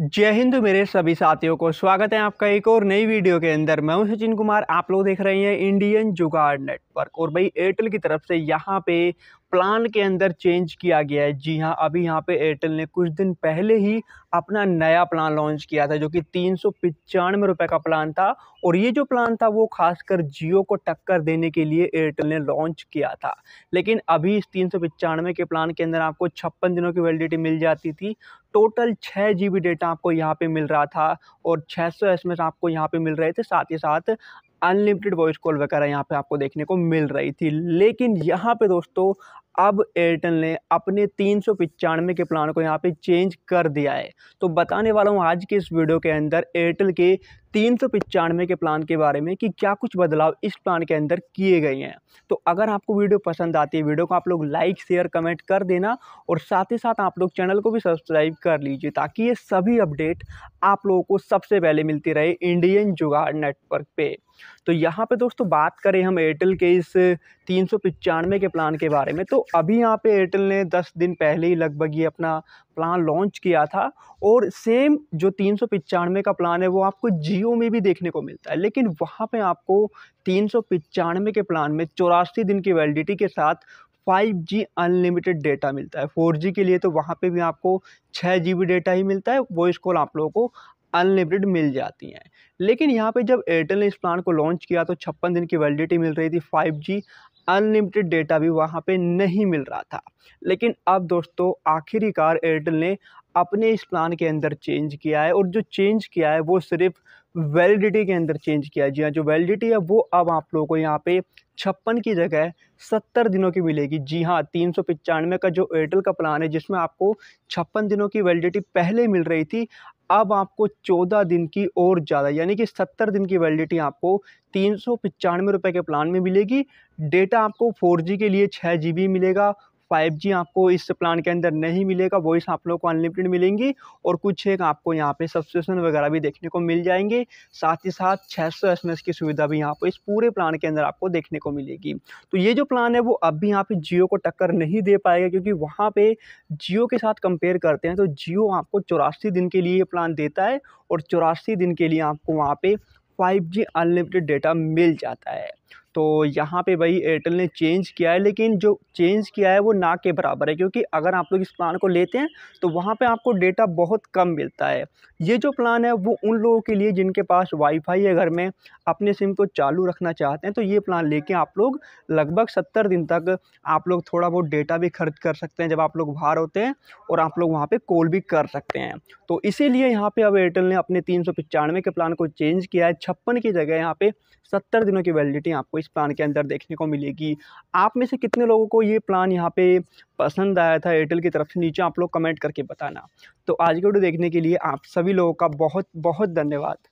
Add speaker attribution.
Speaker 1: जय हिंद मेरे सभी साथियों को स्वागत है आपका एक और नई वीडियो के अंदर मैं हूं सचिन कुमार आप लोग देख रहे हैं इंडियन जुगाड़ नेट नेटवर्क और भाई एयरटेल की तरफ से यहाँ पे प्लान के अंदर चेंज किया गया है जी हाँ अभी यहाँ पे एयरटेल ने कुछ दिन पहले ही अपना नया प्लान लॉन्च किया था जो कि तीन सौ पचानवे रुपये का प्लान था और ये जो प्लान था वो खासकर जियो को टक्कर देने के लिए एयरटेल ने लॉन्च किया था लेकिन अभी इस तीन सौ पिचानवे के प्लान के अंदर आपको छप्पन दिनों की वैलिडिटी मिल जाती थी टोटल छः जी बी डेटा आपको यहाँ पे मिल रहा था और छः सौ आपको यहाँ पे मिल रहे थे साथ ही साथ अनलिमिटेड वॉइस कॉल वगैरह यहाँ पे आपको देखने को मिल रही थी लेकिन यहाँ पे दोस्तों अब एयरटेल ने अपने तीन सौ पिचानवे के प्लान को यहाँ पे चेंज कर दिया है तो बताने वाला हूँ आज के इस वीडियो के अंदर एयरटेल के तीन सौ पिचानवे के प्लान के बारे में कि क्या कुछ बदलाव इस प्लान के अंदर किए गए हैं तो अगर आपको वीडियो पसंद आती है वीडियो को आप लोग लाइक शेयर कमेंट कर देना और साथ ही साथ आप लोग चैनल को भी सब्सक्राइब कर लीजिए ताकि ये सभी अपडेट आप लोगों को सबसे पहले मिलती रहे इंडियन जुगाड़ नेटवर्क पे तो यहाँ पे दोस्तों बात करें हम एयरटेल के इस तीन सौ पचानवे के प्लान के बारे में तो अभी यहाँ पे एयरटेल ने दस दिन पहले ही लगभग ये अपना प्लान लॉन्च किया था और सेम जो तीन सौ पचानवे का प्लान है वो आपको जी जियो में भी देखने को मिलता है लेकिन वहाँ पे आपको तीन के प्लान में चौरासी दिन की वैलिडिटी के साथ 5G अनलिमिटेड डेटा मिलता है 4G के लिए तो वहाँ पे भी आपको छः जी डेटा ही मिलता है वॉइस कॉल आप लोगों को अनलिमिटेड मिल जाती हैं लेकिन यहाँ पे जब एयरटेल ने इस प्लान को लॉन्च किया तो छप्पन दिन की वैलिडिटी मिल रही थी 5G अनलिमिटेड डेटा भी वहाँ पे नहीं मिल रहा था लेकिन अब दोस्तों आखिरकार एयरटेल ने अपने इस प्लान के अंदर चेंज किया है और जो चेंज किया है वो सिर्फ वैलिडिटी के अंदर चेंज किया जी हाँ जो वैलिडिटी है वो अब आप लोगों को यहाँ पे छप्पन की जगह सत्तर दिनों की मिलेगी जी हाँ तीन सौ पचानवे का जो एयरटेल का प्लान है जिसमें आपको छप्पन दिनों की वैलिडिटी पहले मिल रही थी अब आपको चौदह दिन की और ज़्यादा यानी कि सत्तर दिन की वैलिडिटी आपको तीन सौ पचानवे रुपये के प्लान में मिलेगी डेटा आपको फोर जी के लिए छः जी बी मिलेगा 5G आपको इस प्लान के अंदर नहीं मिलेगा वॉइस आप लोग को अनलिमिटेड मिलेंगी और कुछ एक आपको यहाँ पे सब्सक्रिप्शन वगैरह भी देखने को मिल जाएंगे साथ ही साथ छः सौ की सुविधा भी यहाँ पर इस पूरे प्लान के अंदर आपको देखने को मिलेगी तो ये जो प्लान है वो अब भी यहाँ पर जियो को टक्कर नहीं दे पाएगा क्योंकि वहाँ पर जियो के साथ कंपेयर करते हैं तो जियो आपको चौरासी दिन के लिए ये प्लान देता है और चौरासी दिन के लिए आपको वहाँ पर जी अनलिमिटेड डेटा मिल जाता है तो यहाँ पे भाई एयरटेल ने चेंज किया है लेकिन जो चेंज किया है वो ना के बराबर है क्योंकि अगर आप लोग इस प्लान को लेते हैं तो वहाँ पे आपको डेटा बहुत कम मिलता है ये जो प्लान है वो उन लोगों के लिए जिनके पास वाईफाई है घर में अपने सिम को चालू रखना चाहते हैं तो ये प्लान लेके आप लोग लगभग सत्तर दिन तक आप लोग थोड़ा बहुत डेटा भी खर्च कर सकते हैं जब आप लोग बाहर होते हैं और आप लोग वहाँ पर कॉल भी कर सकते हैं तो इसीलिए यहाँ पर अब एयरटेल ने अपने तीन के प्लान को चेंज किया है छप्पन की जगह यहाँ पर सत्तर दिनों की वैलिडिटी आपको इस प्लान के अंदर देखने को मिलेगी आप में से कितने लोगों को ये प्लान यहाँ पे पसंद आया था एयरटेल की तरफ से नीचे आप लोग कमेंट करके बताना तो आज के वीडियो देखने के लिए आप सभी लोगों का बहुत बहुत धन्यवाद